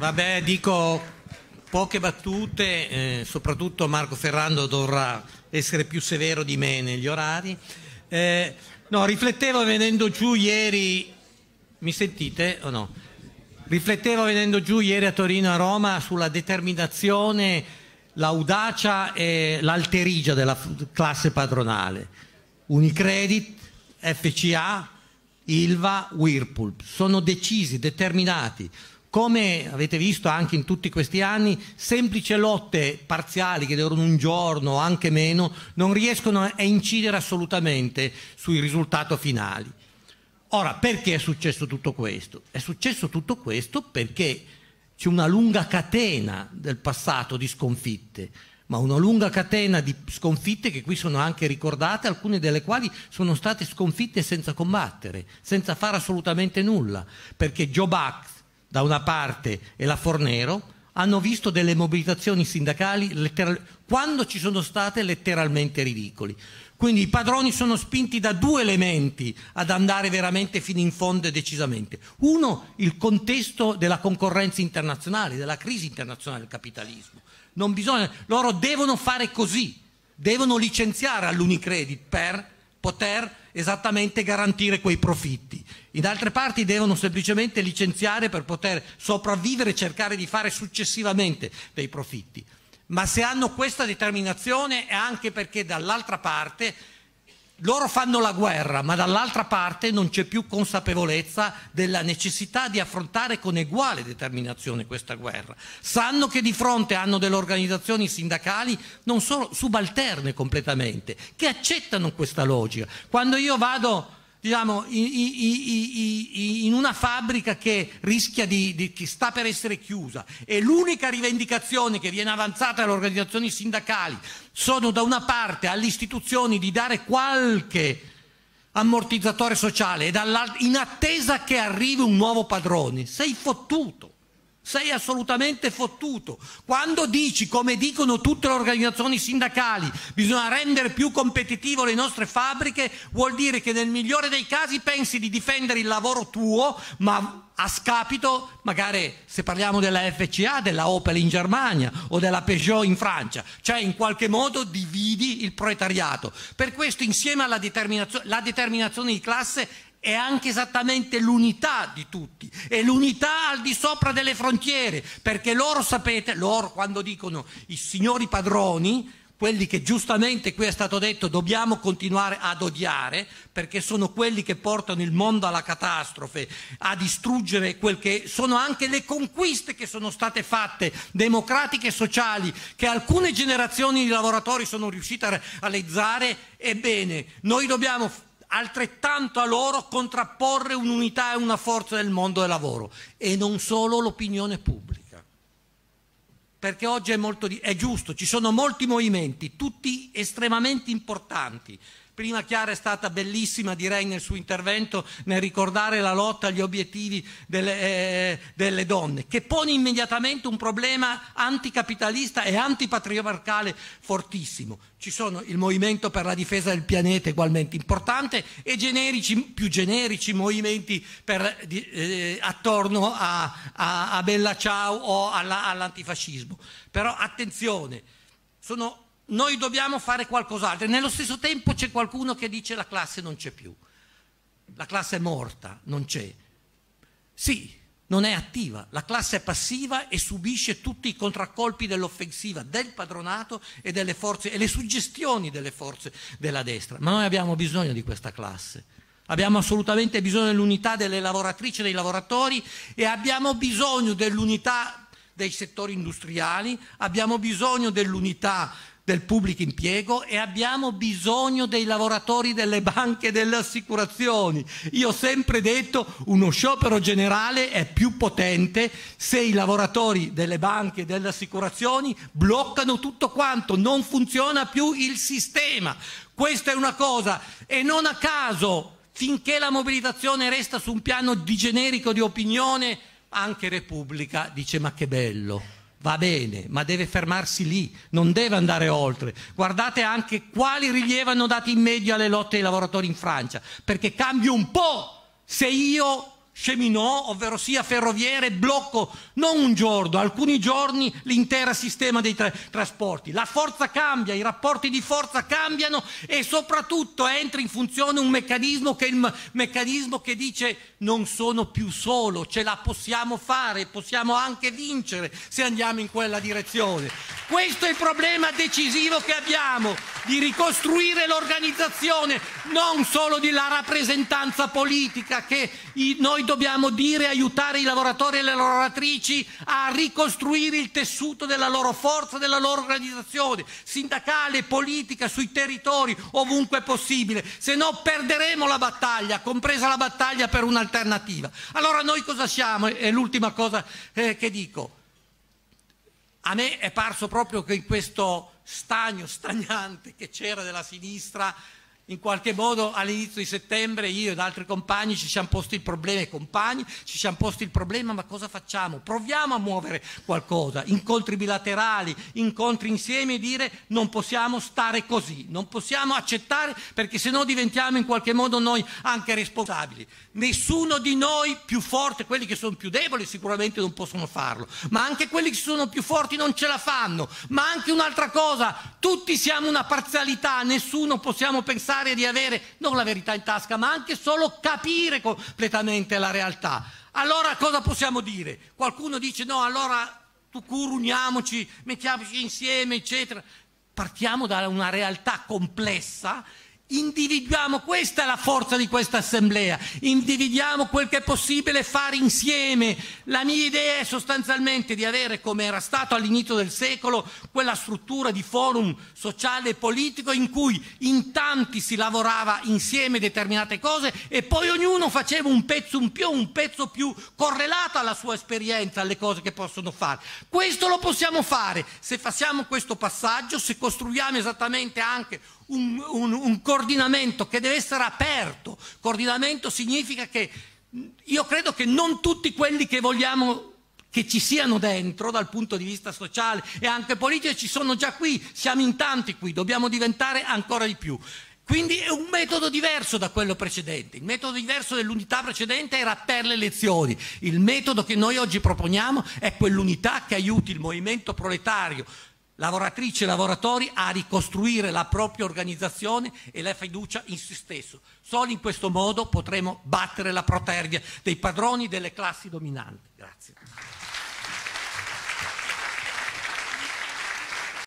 Vabbè, dico poche battute, eh, soprattutto Marco Ferrando dovrà essere più severo di me negli orari. Eh, no, riflettevo venendo giù ieri, mi sentite o no? Riflettevo venendo giù ieri a Torino a Roma sulla determinazione, l'audacia e l'alterigia della classe padronale. Unicredit, FCA, Ilva, Whirlpool. Sono decisi, determinati come avete visto anche in tutti questi anni, semplici lotte parziali che durano un giorno o anche meno non riescono a incidere assolutamente sul risultato finale. Ora, perché è successo tutto questo? È successo tutto questo perché c'è una lunga catena del passato di sconfitte, ma una lunga catena di sconfitte che qui sono anche ricordate, alcune delle quali sono state sconfitte senza combattere, senza fare assolutamente nulla, perché Joe Buck da una parte e la Fornero hanno visto delle mobilitazioni sindacali quando ci sono state letteralmente ridicoli. Quindi i padroni sono spinti da due elementi ad andare veramente fino in fondo e decisamente. Uno, il contesto della concorrenza internazionale, della crisi internazionale del capitalismo. Bisogna, loro devono fare così, devono licenziare all'Unicredit per poter esattamente garantire quei profitti. In altre parti devono semplicemente licenziare per poter sopravvivere e cercare di fare successivamente dei profitti. Ma se hanno questa determinazione è anche perché dall'altra parte loro fanno la guerra, ma dall'altra parte non c'è più consapevolezza della necessità di affrontare con eguale determinazione questa guerra. Sanno che di fronte hanno delle organizzazioni sindacali non solo subalterne completamente, che accettano questa logica. Quando io vado diciamo, in una fabbrica che rischia di, di che sta per essere chiusa e l'unica rivendicazione che viene avanzata dalle organizzazioni sindacali sono da una parte alle istituzioni di dare qualche ammortizzatore sociale e in attesa che arrivi un nuovo padrone, sei fottuto. Sei assolutamente fottuto. Quando dici, come dicono tutte le organizzazioni sindacali, bisogna rendere più competitive le nostre fabbriche, vuol dire che nel migliore dei casi pensi di difendere il lavoro tuo, ma a scapito, magari se parliamo della FCA, della Opel in Germania o della Peugeot in Francia, cioè in qualche modo dividi il proletariato. Per questo insieme alla determinazione, la determinazione di classe è anche esattamente l'unità di tutti, è l'unità al di sopra delle frontiere, perché loro sapete, loro quando dicono i signori padroni, quelli che giustamente qui è stato detto dobbiamo continuare ad odiare, perché sono quelli che portano il mondo alla catastrofe, a distruggere quel che sono anche le conquiste che sono state fatte, democratiche e sociali, che alcune generazioni di lavoratori sono riuscite a realizzare, ebbene noi dobbiamo altrettanto a loro contrapporre un'unità e una forza del mondo del lavoro e non solo l'opinione pubblica. Perché oggi è, molto, è giusto, ci sono molti movimenti, tutti estremamente importanti, Prima Chiara è stata bellissima, direi, nel suo intervento nel ricordare la lotta agli obiettivi delle, eh, delle donne, che pone immediatamente un problema anticapitalista e antipatriarcale fortissimo. Ci sono il movimento per la difesa del pianeta, ugualmente importante, e generici, più generici movimenti per, eh, attorno a, a, a, Bella Ciao o all'antifascismo. Però attenzione, sono noi dobbiamo fare qualcos'altro. nello stesso tempo c'è qualcuno che dice la classe non c'è più, la classe è morta, non c'è. Sì, non è attiva, la classe è passiva e subisce tutti i contraccolpi dell'offensiva del padronato e delle forze e le suggestioni delle forze della destra. Ma noi abbiamo bisogno di questa classe. Abbiamo assolutamente bisogno dell'unità delle lavoratrici e dei lavoratori e abbiamo bisogno dell'unità dei settori industriali, abbiamo bisogno dell'unità del pubblico impiego e abbiamo bisogno dei lavoratori delle banche e delle assicurazioni. Io ho sempre detto che uno sciopero generale è più potente se i lavoratori delle banche e delle assicurazioni bloccano tutto quanto, non funziona più il sistema. Questa è una cosa e non a caso finché la mobilitazione resta su un piano di generico di opinione anche Repubblica dice ma che bello va bene, ma deve fermarsi lì, non deve andare oltre. Guardate anche quali rilievi hanno dato in media alle lotte dei lavoratori in Francia, perché cambia un po' se io sceminò, ovvero sia ferroviere, blocco non un giorno, alcuni giorni l'intero sistema dei tra- trasporti. La forza cambia, i rapporti di forza cambiano e soprattutto entra in funzione un meccanismo che il m- meccanismo che dice non sono più solo, ce la possiamo fare, possiamo anche vincere se andiamo in quella direzione. Questo è il problema decisivo che abbiamo, di ricostruire l'organizzazione non solo della rappresentanza politica che noi dobbiamo dire aiutare i lavoratori e le lavoratrici a ricostruire il tessuto della loro forza, della loro organizzazione sindacale, politica, sui territori, ovunque possibile, se no perderemo la battaglia, compresa la battaglia per un'alternativa. Allora noi cosa siamo? È l'ultima cosa eh, che dico. A me è parso proprio che in questo stagno stagnante che c'era della sinistra in qualche modo all'inizio di settembre io ed altri compagni ci siamo posti il problema, i compagni ci siamo posti il problema, ma cosa facciamo? Proviamo a muovere qualcosa, incontri bilaterali, incontri insieme e dire non possiamo stare così, non possiamo accettare perché sennò diventiamo in qualche modo noi anche responsabili. Nessuno di noi più forte, quelli che sono più deboli sicuramente non possono farlo, ma anche quelli che sono più forti non ce la fanno, ma anche un'altra cosa, tutti siamo una parzialità, nessuno possiamo pensare pensare di avere non la verità in tasca, ma anche solo capire completamente la realtà. Allora cosa possiamo dire? Qualcuno dice no, allora uniamoci, mettiamoci insieme, eccetera. Partiamo da una realtà complessa Individuiamo, questa è la forza di questa assemblea, individuiamo quel che è possibile fare insieme. La mia idea è sostanzialmente di avere, come era stato all'inizio del secolo, quella struttura di forum sociale e politico in cui in tanti si lavorava insieme determinate cose e poi ognuno faceva un pezzo in più, un pezzo più correlato alla sua esperienza, alle cose che possono fare. Questo lo possiamo fare se facciamo questo passaggio, se costruiamo esattamente anche un, un, un coordinamento che deve essere aperto. Coordinamento significa che io credo che non tutti quelli che vogliamo che ci siano dentro dal punto di vista sociale e anche politico ci sono già qui, siamo in tanti qui, dobbiamo diventare ancora di più. Quindi è un metodo diverso da quello precedente. Il metodo diverso dell'unità precedente era per le elezioni. Il metodo che noi oggi proponiamo è quell'unità che aiuti il movimento proletario lavoratrici e lavoratori a ricostruire la propria organizzazione e la fiducia in se stesso. Solo in questo modo potremo battere la protervia dei padroni delle classi dominanti. Grazie.